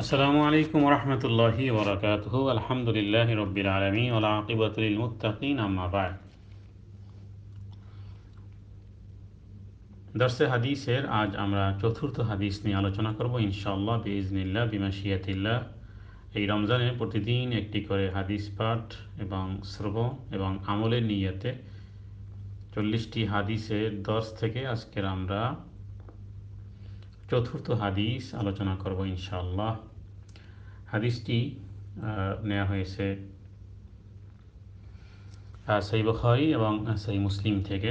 আসসালামু আলাইকুম রহমতুল্লাহি বরকাত আলহামদুলিল্লাহ রবিল আলমী আলাকিবতুল মুতাকিন আম্মাবাদ দর্শে হাদিসের আজ আমরা চতুর্থ হাদিস নিয়ে আলোচনা করব ইনশাআল্লাহ বিজনিল্লা বিমাশিয়াতিল্লা এই রমজানে প্রতিদিন একটি করে হাদিস পাঠ এবং শ্রবণ এবং আমলের নিয়তে চল্লিশটি হাদিসের দশ থেকে আজকের আমরা চতুর্থ হাদিস আলোচনা করব ইনশাআল্লাহ হাদিসটি নেওয়া হয়েছে সেই বখারি এবং সেই মুসলিম থেকে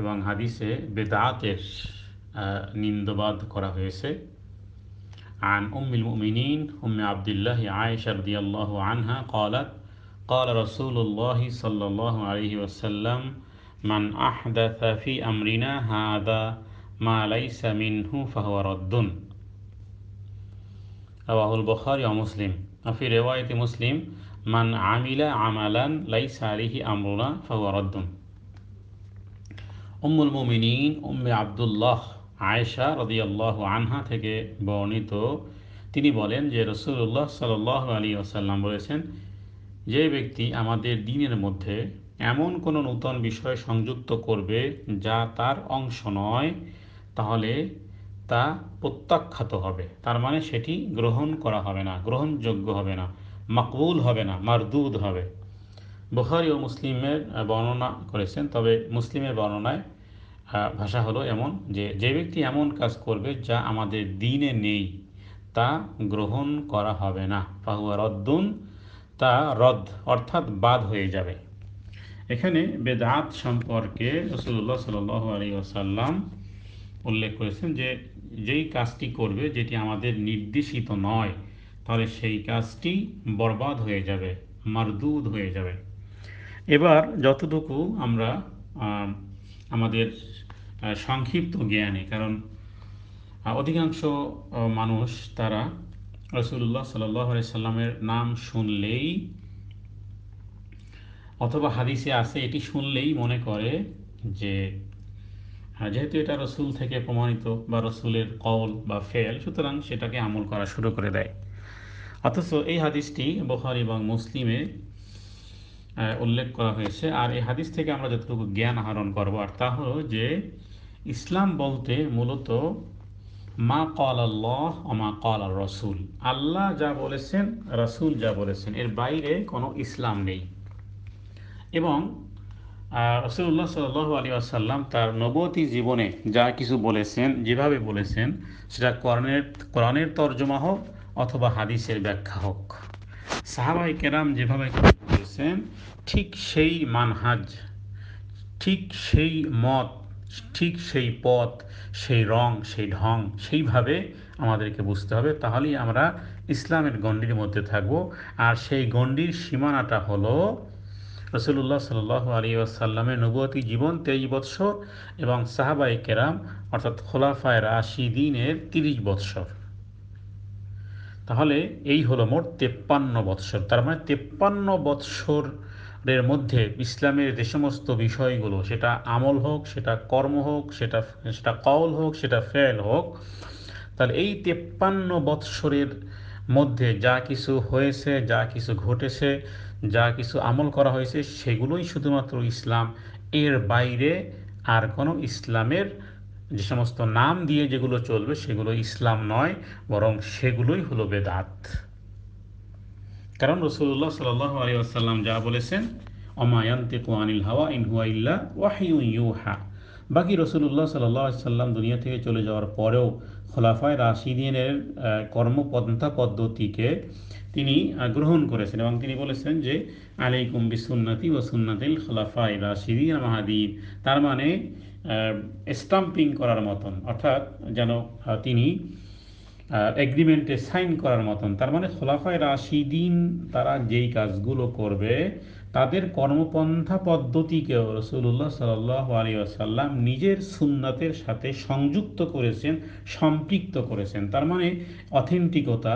এবং হাদিসে বেদাতের নিন্দবাদ করা হয়েছে عن أم المؤمنين أم عبد الله عائشة رضي الله عنها قالت قال رسول الله صلى الله عليه وسلم من أحدث في أمرنا هذا মুসলিম আনহা থেকে বর্ণিত তিনি বলেন যে রসুল্লাহ সাল আলী আসাল্লাম বলেছেন যে ব্যক্তি আমাদের দিনের মধ্যে এমন কোনো নূতন বিষয় সংযুক্ত করবে যা তার অংশ নয় তাহলে তা প্রত্যাখ্যাত হবে তার মানে সেটি গ্রহণ করা হবে না গ্রহণযোগ্য হবে না মাকবুল হবে না মারদুদ হবে বুখারি ও মুসলিমের বর্ণনা করেছেন তবে মুসলিমের বর্ণনায় ভাষা হলো এমন যে যে ব্যক্তি এমন কাজ করবে যা আমাদের দিনে নেই তা গ্রহণ করা হবে না ফাহুয়া রদ্দুন তা রদ অর্থাৎ বাদ হয়ে যাবে এখানে বেদাত সম্পর্কে রসুল্লাহ সাল আলী আসাল্লাম উল্লেখ করেছেন যে যেই কাজটি করবে যেটি আমাদের নির্দেশিত নয় তাহলে সেই কাজটি বরবাদ হয়ে যাবে মারদুদ হয়ে যাবে এবার যতটুকু আমরা আমাদের সংক্ষিপ্ত জ্ঞানে কারণ অধিকাংশ মানুষ তারা রসুল্লাহ সাল্লি সাল্লামের নাম শুনলেই অথবা হাদিসে আছে এটি শুনলেই মনে করে যে হ্যাঁ, যেহেতু এটা রসুল থেকে প্রমাণিত বা রসুলের কল বা ফেল সুতরাং সেটাকে আমল করা শুরু করে দেয় অথচ এই হাদিসটি বহার এবং মুসলিমে উল্লেখ করা হয়েছে আর এই হাদিস থেকে আমরা যতটুকু জ্ঞান আহরণ করবো আর তা হলো যে ইসলাম বলতে মূলত মা কল আল্লাহ মা কল আল রসুল আল্লাহ যা বলেছেন রসুল যা বলেছেন এর বাইরে কোনো ইসলাম নেই এবং আর রসুল্লাহ সাল আলী আসাল্লাম তার নবতী জীবনে যা কিছু বলেছেন যেভাবে বলেছেন সেটা কোরআনের তর্জমা হোক অথবা হাদিসের ব্যাখ্যা হোক সাহাবাই কেরাম যেভাবে বলেছেন ঠিক সেই মানহাজ ঠিক সেই মত ঠিক সেই পথ সেই রং সেই ঢং সেইভাবে আমাদেরকে বুঝতে হবে তাহলেই আমরা ইসলামের গণ্ডির মধ্যে থাকব আর সেই গণ্ডির সীমানাটা হলো রসুল্লাহ সাল আলী আসাল্লামের নবতী জীবন তেইশ বৎসর এবং সাহাবাই কেরাম অর্থাৎ খোলাফায় রাশি দিনের তিরিশ বৎসর তাহলে এই হলো মোট তেপ্পান্ন বৎসর তার মানে তেপ্পান্ন বৎসরের মধ্যে ইসলামের যে সমস্ত বিষয়গুলো সেটা আমল হোক সেটা কর্ম হোক সেটা সেটা কল হোক সেটা ফেল হোক তাহলে এই তেপ্পান্ন বৎসরের মধ্যে যা কিছু হয়েছে যা কিছু ঘটেছে যা কিছু আমল করা হয়েছে সেগুলোই শুধুমাত্র ইসলাম এর বাইরে আর কোনো ইসলামের যে সমস্ত নাম দিয়ে যেগুলো চলবে সেগুলো ইসলাম নয় বরং সেগুলোই হলো বেদাত কারণ রসুল্লাহ সাল আলী আসাল্লাম যা বলেছেন অমায়ন্তে কোয়ানিল হাওয়া ইনহুয়াইল্লা ইল্লা ওয়াহিউ ইউহা বাকি রসুল্লাহ সাল্লাম দুনিয়া থেকে চলে যাওয়ার পরেও খোলাফায় রাশিদিনের কর্মপন্থা পদ্ধতিকে তিনি গ্রহণ করেছেন এবং তিনি বলেছেন যে আলাইকুম বিসুন্নতি ও সুন্নাতিল খলাফাই রাশিদিন মাহাদিন তার মানে স্টাম্পিং করার মতন অর্থাৎ যেন তিনি এগ্রিমেন্টে সাইন করার মতন তার মানে খোলাফায় রাশিদিন তারা যেই কাজগুলো করবে তাদের কর্মপন্থা পদ্ধতিকেও রসুল্লাহ সাল আলী আসাল্লাম নিজের সুন্নাতের সাথে সংযুক্ত করেছেন সম্পৃক্ত করেছেন তার মানে অথেন্টিকতা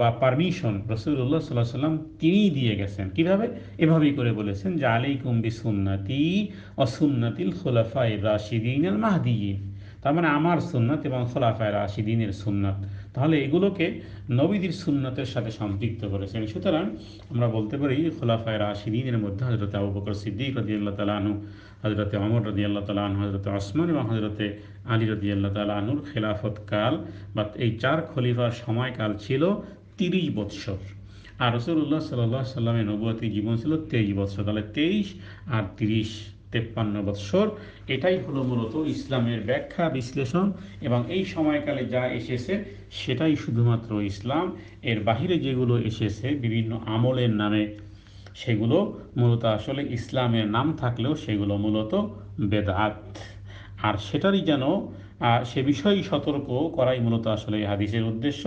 বা পারমিশন রসুল্লাহ সাল্লাহ সাল্লাম তিনিই দিয়ে গেছেন কিভাবে এভাবেই করে বলেছেন যে আলাই কুম্বি সুন্নাতি অসুন্নাতিল খোলাফাই রাশিদিন মাহদিন তার মানে আমার সুন্নাত এবং খোলাফায় রাশিদিনের সুন্নাত তাহলে এগুলোকে নবীদের সুন্নাতের সাথে সম্পৃক্ত করেছেন সুতরাং আমরা বলতে পারি খোলাফায় রাশিদিনের মধ্যে হজরত আবু বকর সিদ্দিক রদিয়াল্লাহ তালাহু হজরতে অমর রদি আল্লাহ তালা আনহু হজরতে এবং হজরতে আলী রদি আল্লাহ তালা খেলাফত কাল বা এই চার খলিফার সময়কাল ছিল তিরিশ বৎসর আর রসুল্লাহ সাল্লাহ সাল্লামের নবতী জীবন ছিল তেইশ বৎসর তাহলে তেইশ আর তিরিশ তেপ্পান্ন বৎসর এটাই হলো মূলত ইসলামের ব্যাখ্যা বিশ্লেষণ এবং এই সময়কালে যা এসেছে সেটাই শুধুমাত্র ইসলাম এর বাহিরে যেগুলো এসেছে বিভিন্ন আমলের নামে সেগুলো মূলত আসলে ইসলামের নাম থাকলেও সেগুলো মূলত বেদাত আর সেটারই যেন সে বিষয়ে সতর্ক করাই মূলত আসলে হাদিসের উদ্দেশ্য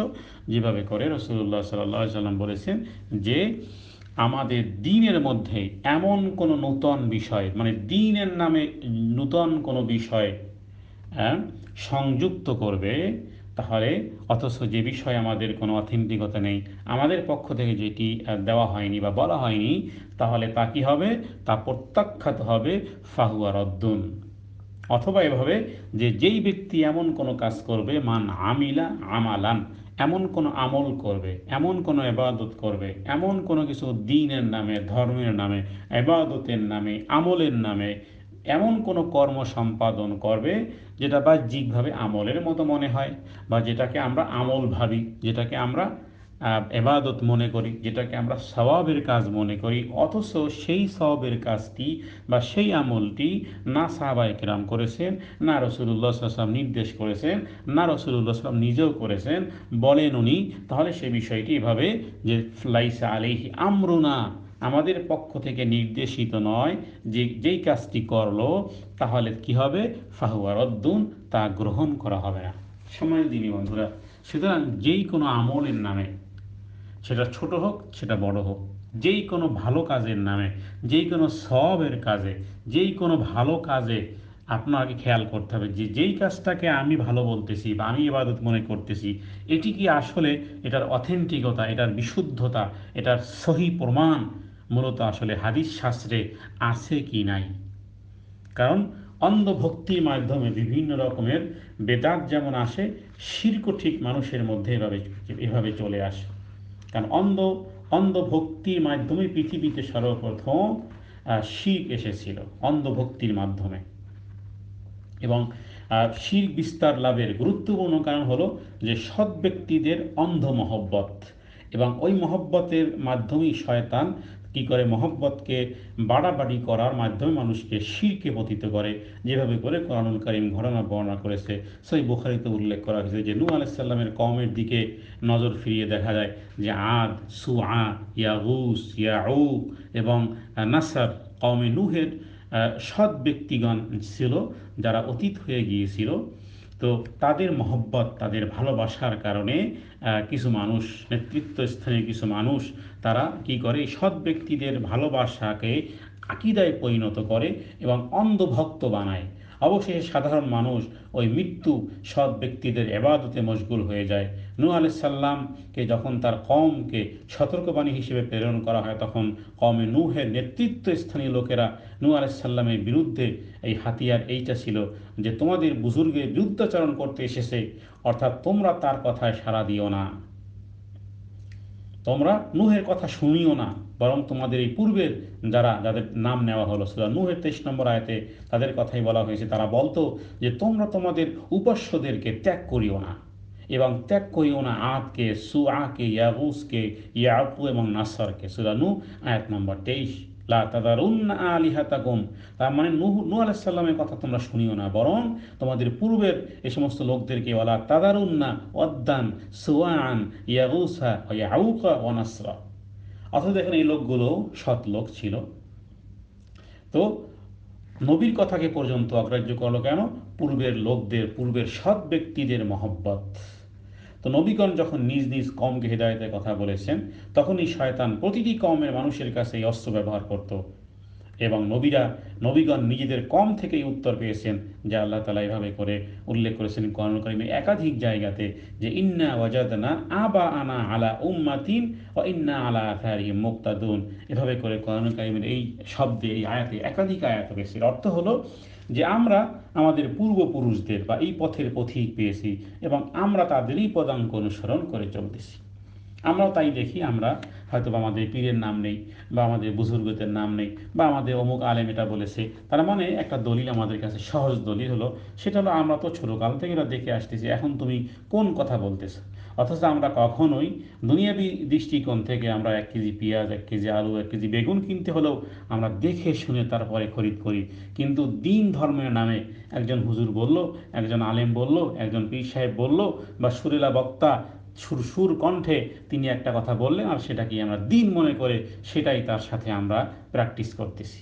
যেভাবে করে রসুল্লাহ সাল্লা সাল্লাম বলেছেন যে আমাদের দিনের মধ্যে এমন কোনো নূতন বিষয় মানে দিনের নামে নূতন কোনো বিষয় সংযুক্ত করবে তাহলে অথচ যে বিষয়ে আমাদের কোনো অথেন্টিকতা নেই আমাদের পক্ষ থেকে যেটি দেওয়া হয়নি বা বলা হয়নি তাহলে তা কী হবে তা প্রত্যাখ্যাত হবে ফাহুয়া রদ্দুন অথবা এভাবে যে যেই ব্যক্তি এমন কোনো কাজ করবে মান আমিলা আমালান এমন কোনো আমল করবে এমন কোনো এবাদত করবে এমন কোনো কিছু দিনের নামে ধর্মের নামে এবাদতের নামে আমলের নামে এমন কোনো কর্ম সম্পাদন করবে যেটা বাহ্যিকভাবে আমলের মতো মনে হয় বা যেটাকে আমরা আমল ভাবি যেটাকে আমরা এবাদত মনে করি যেটাকে আমরা সবাবের কাজ মনে করি অথচ সেই সবাবের কাজটি বা সেই আমলটি না সাহাবা একরাম করেছেন না রসুল্লাহ সাল্লাম নির্দেশ করেছেন না রসুল্লাহ সাল্লাম নিজেও করেছেন বলেন উনি তাহলে সে বিষয়টি এভাবে যে লাইসা আলিহি আমরুনা আমাদের পক্ষ থেকে নির্দেশিত নয় যে যেই কাজটি করলো তাহলে কি হবে ফাহুয়া রদ্দুন তা গ্রহণ করা হবে না সময় দিনই বন্ধুরা সুতরাং যেই কোনো আমলের নামে সেটা ছোট হোক সেটা বড় হোক যেই কোনো ভালো কাজের নামে যেই কোনো সবের কাজে যেই কোনো ভালো কাজে আপনাকে খেয়াল করতে হবে যে যেই কাজটাকে আমি ভালো বলতেছি বা আমি এবাদত মনে করতেছি এটি কি আসলে এটার অথেন্টিকতা এটার বিশুদ্ধতা এটার সহি প্রমাণ মূলত আসলে হাদিস শাস্ত্রে আছে কি নাই কারণ অন্ধভক্তির মাধ্যমে বিভিন্ন রকমের বেদাত যেমন আসে শির্ক ঠিক মানুষের মধ্যে এভাবে এভাবে চলে আসে কারণ অন্ধ অন্ধভক্তির মাধ্যমে পৃথিবীতে সর্বপ্রথম শির্ক এসেছিল অন্ধভক্তির মাধ্যমে এবং শির বিস্তার লাভের গুরুত্বপূর্ণ কারণ হলো যে সৎ ব্যক্তিদের অন্ধ মহব্বত এবং ওই মহব্বতের মাধ্যমেই শয়তান কি করে মহব্বতকে বাড়াবাড়ি করার মাধ্যমে মানুষকে শিরকে পতিত করে যেভাবে করে কোরআনুল করিম ঘটনা বর্ণনা করেছে সেই বুখারিতে উল্লেখ করা হয়েছে যে নু আলাইসাল্লামের কমের দিকে নজর ফিরিয়ে দেখা যায় যে আদ উস ইয়া উ এবং নাসার কমে নুহের সৎ ব্যক্তিগণ ছিল যারা অতীত হয়ে গিয়েছিল তো তাদের মহব্বত তাদের ভালোবাসার কারণে কিছু মানুষ নেতৃত্ব স্থানীয় কিছু মানুষ তারা কি করে সৎ ব্যক্তিদের ভালোবাসাকে আকিদায় পরিণত করে এবং অন্ধভক্ত বানায় অবশেষে সাধারণ মানুষ ওই মৃত্যু সৎ ব্যক্তিদের এবাদতে মশগুল হয়ে যায় নু আলাইসাল্লামকে যখন তার কমকে সতর্কবাণী হিসেবে প্রেরণ করা হয় তখন কমে নুহের নেতৃত্ব স্থানীয় লোকেরা নু আলাইসাল্লামের বিরুদ্ধে এই হাতিয়ার এইটা ছিল যে তোমাদের বুজুর্গের বিরুদ্ধাচরণ করতে এসেছে অর্থাৎ তোমরা তার কথায় সাড়া দিও না তোমরা নুহের কথা শুনিও না বরং তোমাদের এই পূর্বের যারা যাদের নাম নেওয়া হলো সুরা নুহের তেইশ নম্বর আয়তে তাদের কথাই বলা হয়েছে তারা বলতো যে তোমরা তোমাদের উপাস্যদেরকে ত্যাগ করিও না এবং ত্যাগ করিও না আতকে সুআকে ইয়াগুসকে ইয়াকু এবং নাসারকে নু আয়াত নম্বর তেইশ লা আলিহাতাকুম তার মানে নুহ আলাইসাল্লামের কথা তোমরা শুনিও না বরং তোমাদের পূর্বের এ সমস্ত লোকদেরকে ওলা অদ্দান সুয়ান ইয়াগুসা ইয়াউকা অথচ দেখেন এই লোকগুলো সৎ লোক ছিল তো নবীর কথাকে পর্যন্ত অগ্রাহ্য করলো কেন পূর্বের লোকদের পূর্বের সব ব্যক্তিদের মহব্বত তো নবীগণ যখন নিজ নিজ কমকে হেদায়তের কথা বলেছেন তখনই শয়তান প্রতিটি কমের মানুষের কাছে এই অস্ত্র ব্যবহার করত এবং নবীরা নবীগণ নিজেদের কম থেকেই উত্তর পেয়েছেন যে আল্লাহ তালা এভাবে করে উল্লেখ করেছেন করণ একাধিক জায়গাতে যে ইন্না ওয়াজাদনা আবা আনা আলা উম্মাতিন ও ইন্না আলা আথারি মুক্তাদুন এভাবে করে করণ এই শব্দে এই আয়াতে একাধিক আয়াত রয়েছে অর্থ হলো যে আমরা আমাদের পূর্বপুরুষদের বা এই পথের পথিক পেয়েছি এবং আমরা তাদেরই পদাঙ্ক অনুসরণ করে চলতেছি আমরাও তাই দেখি আমরা হয়তো বা আমাদের পীরের নাম নেই বা আমাদের বুজুর্গদের নাম নেই বা আমাদের অমুক আলেম এটা বলেছে তার মানে একটা দলিল আমাদের কাছে সহজ দলিল হলো সেটা হলো আমরা তো ছোটোকাল থেকে দেখে আসতেছি এখন তুমি কোন কথা বলতেছো অথচ আমরা কখনোই দুনিয়াবি দৃষ্টিকোণ থেকে আমরা এক কেজি পেঁয়াজ এক কেজি আলু এক কেজি বেগুন কিনতে হলেও আমরা দেখে শুনে তারপরে খরিদ করি কিন্তু দিন ধর্মের নামে একজন হুজুর বলল একজন আলেম বলল একজন পীর সাহেব বলল বা সুরেলা বক্তা সুর সুর কণ্ঠে তিনি একটা কথা বললেন আর কি আমরা দিন মনে করে সেটাই তার সাথে আমরা প্র্যাকটিস করতেছি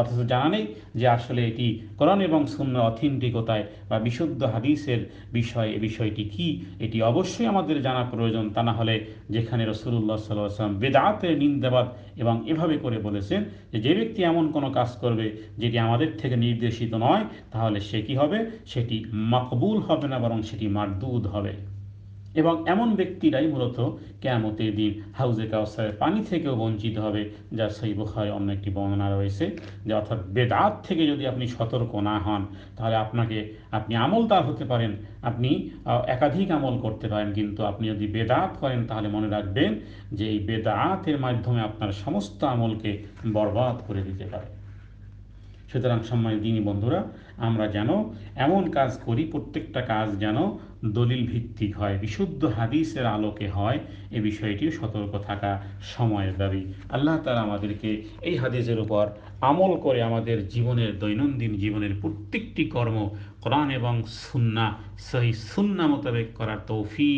অথচ জানা নেই যে আসলে এটি করণ এবং শূন্য অথেন্টিকতায় বা বিশুদ্ধ হাদিসের বিষয় এ বিষয়টি কি এটি অবশ্যই আমাদের জানা প্রয়োজন তা না হলে যেখানে রসুল্লাহ সাল্লাম বেদাতের নিন্দাবাদ এবং এভাবে করে বলেছেন যে যে ব্যক্তি এমন কোনো কাজ করবে যেটি আমাদের থেকে নির্দেশিত নয় তাহলে সে কি হবে সেটি মকবুল হবে না বরং সেটি মারদুদ হবে এবং এমন ব্যক্তিরাই মূলত কেয়ামতের দিন হাউজে কাউসারের পানি থেকেও বঞ্চিত হবে যা সেই বুখারে অন্য একটি বর্ণনা রয়েছে যে অর্থাৎ বেদাত থেকে যদি আপনি সতর্ক না হন তাহলে আপনাকে আপনি আমলদার হতে পারেন আপনি একাধিক আমল করতে পারেন কিন্তু আপনি যদি বেদাত করেন তাহলে মনে রাখবেন যে এই বেদাতের মাধ্যমে আপনার সমস্ত আমলকে বরবাদ করে দিতে পারে সুতরাং সম্মানিত দিনী বন্ধুরা আমরা যেন এমন কাজ করি প্রত্যেকটা কাজ যেন দলিল ভিত্তিক হয় বিশুদ্ধ হাদিসের আলোকে হয় এ বিষয়টিও সতর্ক থাকা সময়ের দাবি আল্লাহ তারা আমাদেরকে এই হাদিসের উপর আমল করে আমাদের জীবনের দৈনন্দিন জীবনের প্রত্যেকটি কর্ম কোরআন এবং সুন্না সহি সুন্না মোতাবেক করার তৌফি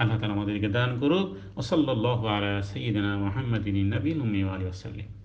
আল্লাহ তালা আমাদেরকে দান করুক ওসল্লাহ আলা সঈদিনা মোহাম্মদিন নবীন উমি আলী আসাল্লাম